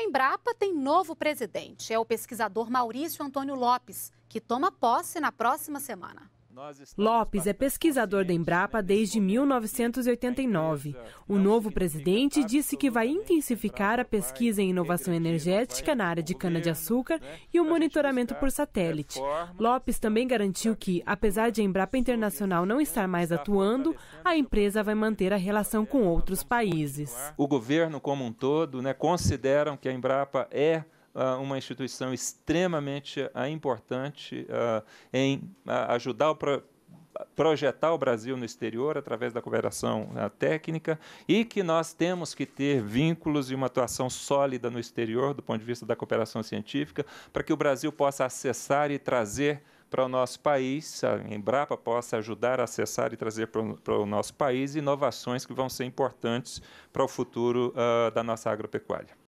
a Embrapa tem novo presidente. É o pesquisador Maurício Antônio Lopes, que toma posse na próxima semana. Lopes é pesquisador da Embrapa desde 1989. O novo presidente disse que vai intensificar a pesquisa em inovação energética na área de cana-de-açúcar né? e o monitoramento por satélite. Lopes também garantiu que, apesar de a Embrapa Internacional não estar mais atuando, a empresa vai manter a relação com outros né? países. O governo como um todo né, consideram que a Embrapa é uh, uma instituição extremamente uh, importante ah, em ajudar a projetar o Brasil no exterior através da cooperação técnica e que nós temos que ter vínculos e uma atuação sólida no exterior do ponto de vista da cooperação científica para que o Brasil possa acessar e trazer para o nosso país, a Embrapa possa ajudar a acessar e trazer para o nosso país inovações que vão ser importantes para o futuro uh, da nossa agropecuária.